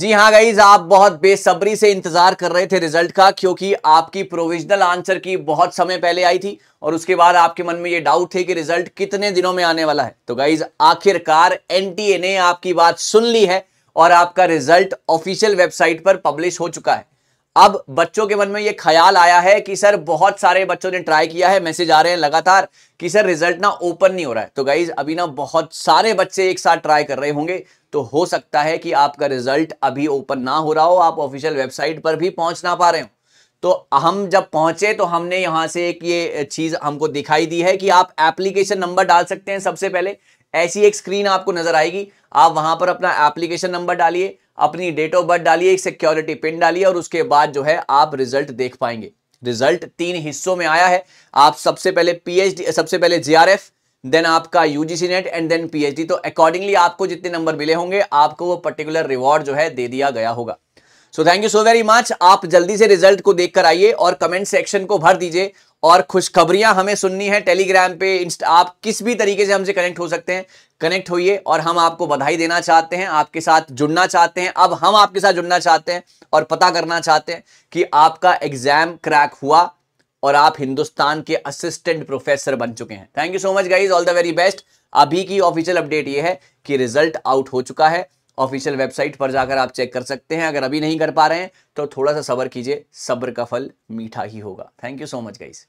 जी हाँ गाइज आप बहुत बेसब्री से इंतजार कर रहे थे रिजल्ट का क्योंकि आपकी प्रोविजनल आंसर की बहुत समय पहले आई थी और उसके बाद आपके मन में ये डाउट थे कि रिजल्ट कितने दिनों में आने वाला है तो गाइज आखिरकार एनटीए ने आपकी बात सुन ली है और आपका रिजल्ट ऑफिशियल वेबसाइट पर पब्लिश हो चुका है अब बच्चों के मन में ये ख्याल आया है कि सर बहुत सारे बच्चों ने ट्राई किया है मैसेज आ रहे हैं लगातार कि सर रिजल्ट ना ओपन नहीं हो रहा है तो गाइज अभी ना बहुत सारे बच्चे एक साथ ट्राई कर रहे होंगे तो हो सकता है कि आपका रिजल्ट अभी ओपन ना हो रहा हो आप ऑफिशियल वेबसाइट पर भी पहुंच ना पा रहे हो तो हम जब पहुंचे तो हमने यहां से एक ये चीज़ हमको दिखाई दी है कि आप एप्लीकेशन नंबर डाल सकते हैं सबसे पहले ऐसी एक स्क्रीन आपको नजर आएगी आप वहां पर अपना एप्लीकेशन नंबर डालिए अपनी डेट ऑफ बर्थ डालिए एक सिक्योरिटी पिन डालिए और उसके बाद जो है आप रिजल्ट देख पाएंगे रिजल्ट तीन हिस्सों में आया है आप सबसे पहले पीएचडी सबसे पहले जीआरएफ देन आपका UGC NET and then PhD तो अकॉर्डिंगली आपको जितने नंबर मिले होंगे आपको वो पर्टिकुलर रिवॉर्ड जो है दे दिया गया होगा so thank you so very much आप जल्दी से रिजल्ट को देखकर आइए और कमेंट सेक्शन को भर दीजिए और खुशखबरियां हमें सुननी है टेलीग्राम पे आप किस भी तरीके से हमसे कनेक्ट हो सकते हैं कनेक्ट होइए और हम आपको बधाई देना चाहते हैं आपके साथ जुड़ना चाहते हैं अब हम आपके साथ जुड़ना चाहते हैं और पता करना चाहते हैं कि आपका एग्जाम क्रैक हुआ और आप हिंदुस्तान के असिस्टेंट प्रोफेसर बन चुके हैं thank you so much guys all the very best अभी की ऑफिशियल अपडेट ये है कि रिजल्ट आउट हो चुका है ऑफिशियल वेबसाइट पर जाकर आप चेक कर सकते हैं अगर अभी नहीं कर पा रहे हैं तो थोड़ा सा सब्र कीजिए सब्र का फल मीठा ही होगा thank you so much guys